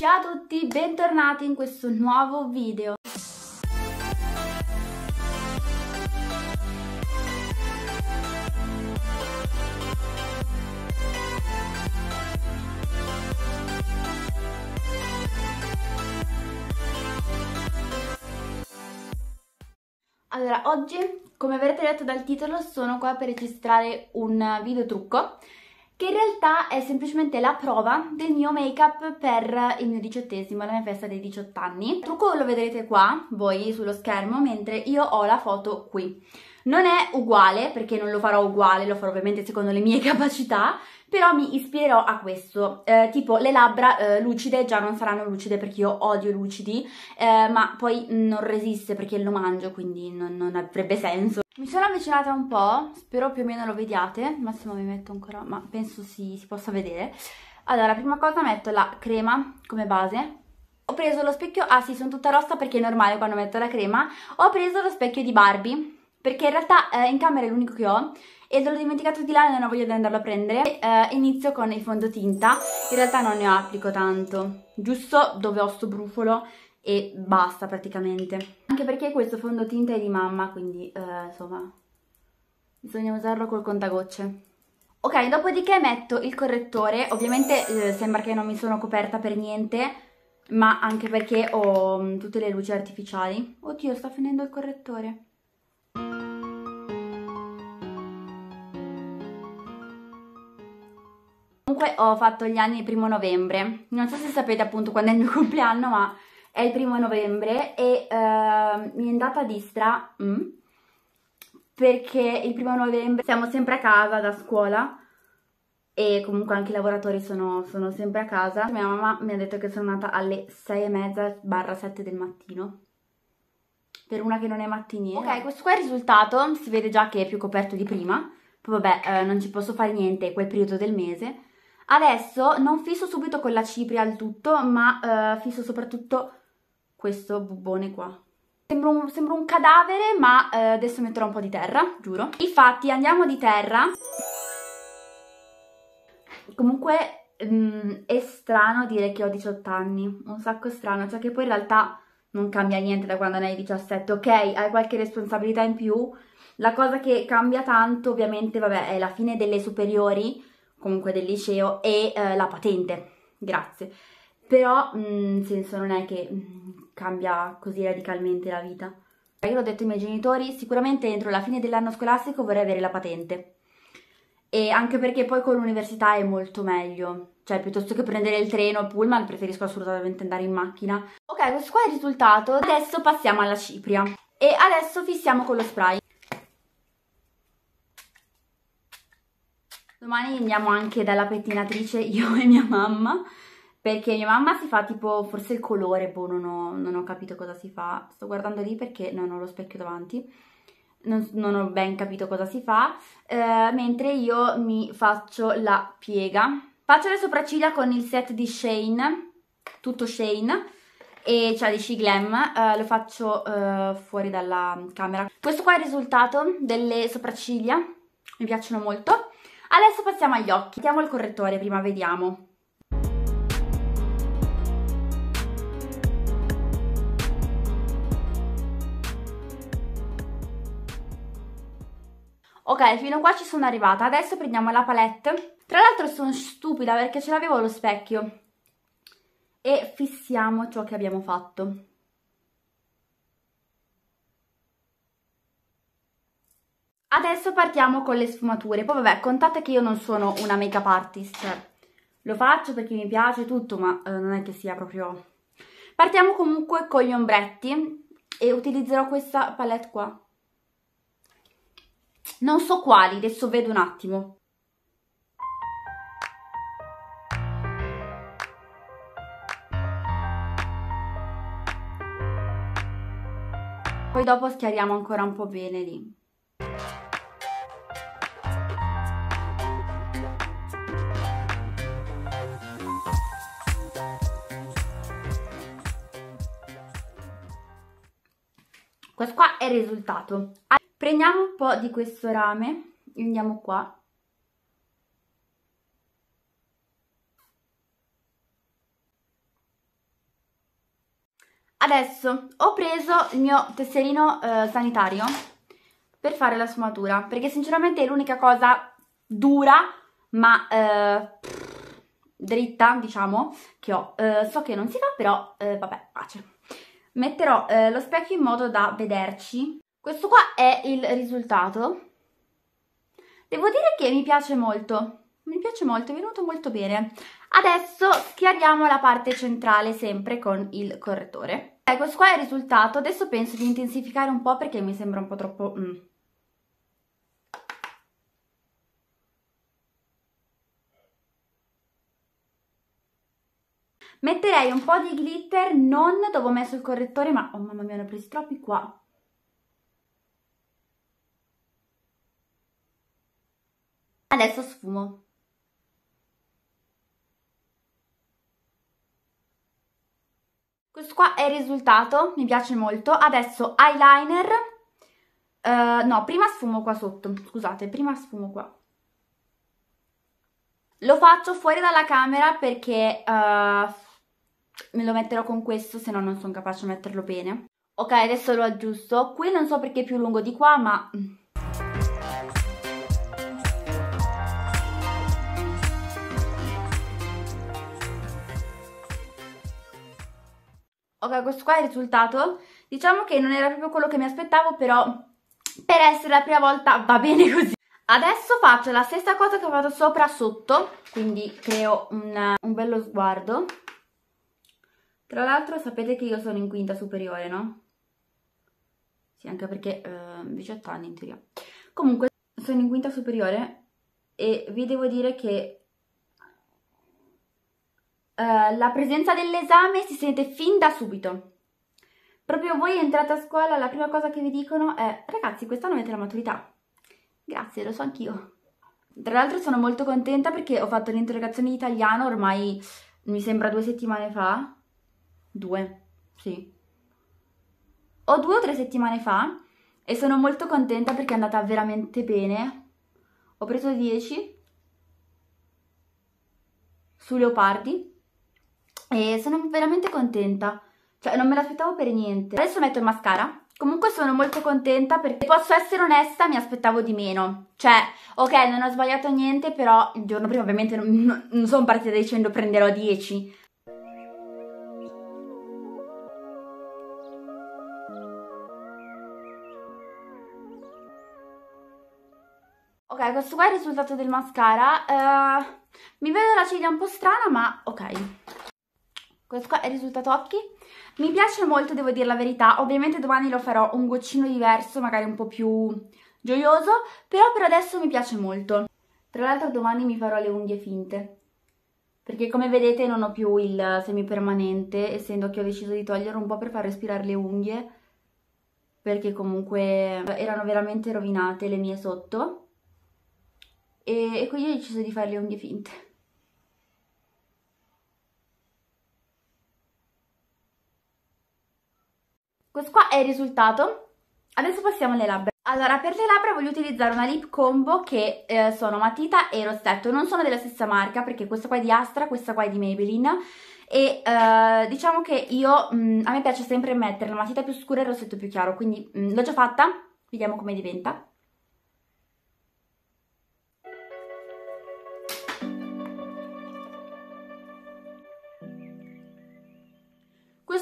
Ciao a tutti, bentornati in questo nuovo video. Allora, oggi, come avrete letto dal titolo, sono qua per registrare un video trucco che in realtà è semplicemente la prova del mio make-up per il mio diciottesimo, la mia festa dei 18 anni. Il trucco lo vedrete qua, voi, sullo schermo, mentre io ho la foto qui. Non è uguale, perché non lo farò uguale, lo farò ovviamente secondo le mie capacità, però mi ispirerò a questo, eh, tipo le labbra eh, lucide già non saranno lucide perché io odio lucidi, eh, ma poi non resiste perché lo mangio, quindi non, non, avrebbe senso. Mi sono avvicinata un po', spero più o meno lo vediate, massimo mi metto ancora, ma penso si, si possa vedere. Allora, prima cosa metto la crema come base, ho preso lo specchio, ah sì sono tutta rossa perché è normale quando metto la crema, ho preso lo specchio di Barbie perché in realtà eh, in camera è l'unico che ho e l'ho dimenticato di là e non ho voglia di andarlo a prendere eh, inizio con il fondotinta in realtà non ne applico tanto giusto dove ho sto brufolo e basta praticamente anche perché questo fondotinta è di mamma quindi eh, insomma bisogna usarlo col contagocce ok dopodiché metto il correttore ovviamente eh, sembra che non mi sono coperta per niente ma anche perché ho mm, tutte le luci artificiali oddio sta finendo il correttore comunque ho fatto gli anni il primo novembre, non so se sapete appunto quando è il mio compleanno, ma è il primo novembre e uh, mi è andata a distra mm, perché il primo novembre siamo sempre a casa da scuola e comunque anche i lavoratori sono, sono sempre a casa. Mia mamma mi ha detto che sono nata alle 6 e mezza barra 7 del mattino per una che non è mattiniera. Ok, questo qua è il risultato, si vede già che è più coperto di prima, poi vabbè eh, non ci posso fare niente quel periodo del mese Adesso non fisso subito con la cipria il tutto, ma eh, fisso soprattutto questo bubbone qua. Sembra un, sembra un cadavere, ma eh, adesso metterò un po' di terra, giuro. Infatti andiamo di terra. Comunque mh, mm, è strano dire che ho 18 anni, un sacco strano, cioè che poi in realtà non cambia niente da quando ne hai 17, ok? Hai qualche responsabilità in più. La cosa che cambia tanto ovviamente, vabbè, è la fine delle superiori, comunque del liceo e eh, la patente, grazie. Però, nel mm, senso, non è che mh, mm, cambia così radicalmente la vita. Io l'ho detto ai miei genitori, sicuramente entro la fine dell'anno scolastico vorrei avere la patente. E anche perché poi con l'università è molto meglio. Cioè, piuttosto che prendere il treno o pullman, preferisco assolutamente andare in macchina. Ok, questo qua è il risultato. Adesso passiamo alla cipria. E adesso fissiamo con lo spray. Domani andiamo anche dalla pettinatrice io e mia mamma perché mia mamma si fa tipo forse il colore, boh, non ho, non ho capito cosa si fa. Sto guardando lì perché non ho lo specchio davanti. Non, non ho ben capito cosa si fa, eh, mentre io mi faccio la piega. Faccio le sopracciglia con il set di Shane, tutto Shane, e cioè di She Glam, eh, lo faccio eh, fuori dalla camera. Questo qua è il risultato delle sopracciglia, mi piacciono molto. Adesso passiamo agli occhi. Mettiamo il correttore prima, vediamo. Ok, fino a qua ci sono arrivata. Adesso prendiamo la palette. Tra l'altro sono stupida perché ce l'avevo allo specchio. E fissiamo ciò che abbiamo fatto. Adesso partiamo con le sfumature. Poi vabbè, contate che io non sono una make-up artist. Lo faccio perché mi piace tutto, ma eh, non è che sia proprio... Partiamo comunque con gli ombretti e utilizzerò questa palette qua. Non so quali, adesso vedo un attimo. Poi dopo schiariamo ancora un po' bene lì. Questo qua è il risultato. Prendiamo un po' di questo rame, andiamo qua. Adesso ho preso il mio tesserino eh, sanitario per fare la sfumatura, perché sinceramente è l'unica cosa dura ma eh, dritta, diciamo, che ho. Eh, so che non si fa, però eh, vabbè, pace metterò eh, lo specchio in modo da vederci. Questo qua è il risultato. Devo dire che mi piace molto, mi piace molto, è venuto molto bene. Adesso schiariamo la parte centrale sempre con il correttore. Ecco, questo qua è il risultato, adesso penso di intensificare un po' perché mi sembra un po' troppo... Mm Metterei un po' di glitter, non dove ho messo il correttore, ma oh mamma mia, ne ho presi troppi qua. Adesso sfumo. Questo qua è il risultato, mi piace molto. Adesso eyeliner. Uh, no, prima sfumo qua sotto, scusate, prima sfumo qua. Lo faccio fuori dalla camera perché... Uh, me lo metterò con questo, se no non sono capace a metterlo bene. Ok, adesso lo aggiusto. Qui non so perché è più lungo di qua, ma... Mm. Ok, questo qua è il risultato. Diciamo che non era proprio quello che mi aspettavo, però per essere la prima volta va bene così. Adesso faccio la stessa cosa che ho fatto sopra sotto, quindi creo un, un bello sguardo. Tra l'altro sapete che io sono in quinta superiore, no? Sì, anche perché eh, 18 anni in teoria. Comunque, sono in quinta superiore e vi devo dire che eh, la presenza dell'esame si sente fin da subito. Proprio voi entrate a scuola, la prima cosa che vi dicono è ragazzi, quest'anno avete la maturità. Grazie, lo so anch'io. Tra l'altro sono molto contenta perché ho fatto l'interrogazione di italiano ormai, mi sembra due settimane fa, Due, sì. O due o tre settimane fa e sono molto contenta perché è andata veramente bene. Ho preso 10 su Leopardi e sono veramente contenta. Cioè, non me l'aspettavo per niente. Adesso metto il mascara. Comunque sono molto contenta perché, posso essere onesta, mi aspettavo di meno. Cioè, ok, non ho sbagliato niente, però il giorno prima ovviamente non, non sono partita dicendo prenderò 10. questo qua è il risultato del mascara. Uh, mi vedo la ciglia un po' strana, ma ok. Questo qua è il risultato occhi. Mi piace molto, devo dire la verità. Ovviamente domani lo farò un goccino diverso, magari un po' più gioioso, però per adesso mi piace molto. Tra l'altro domani mi farò le unghie finte, perché come vedete non ho più il semipermanente, essendo che ho deciso di toglierlo un po' per far respirare le unghie, perché comunque erano veramente rovinate le mie sotto e, e quindi ho deciso di fare le unghie finte. Questo qua è il risultato. Adesso passiamo alle labbra. Allora, per le labbra voglio utilizzare una lip combo che eh, sono matita e rossetto. Non sono della stessa marca perché questa qua è di Astra, questa qua è di Maybelline. E eh, diciamo che io, mh, mm, a me piace sempre mettere la matita più scura e il rossetto più chiaro, quindi mm, l'ho già fatta, vediamo come diventa.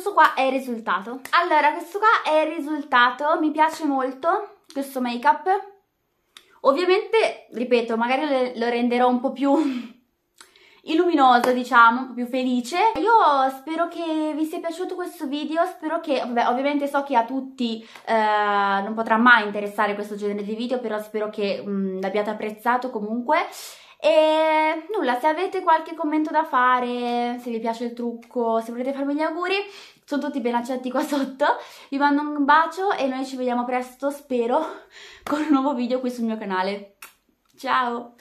questo qua è il risultato. Allora, questo qua è il risultato, mi piace molto questo make-up. Ovviamente, ripeto, magari lo renderò un po' più illuminoso, diciamo, un po' più felice. Io spero che vi sia piaciuto questo video, spero che, vabbè, ovviamente so che a tutti eh, non potrà mai interessare questo genere di video, però spero che mm, l'abbiate apprezzato comunque. E nulla, se avete qualche commento da fare, se vi piace il trucco, se volete farmi gli auguri, sono tutti ben accetti qua sotto. Vi mando un bacio e noi ci vediamo presto, spero, con un nuovo video qui sul mio canale. Ciao!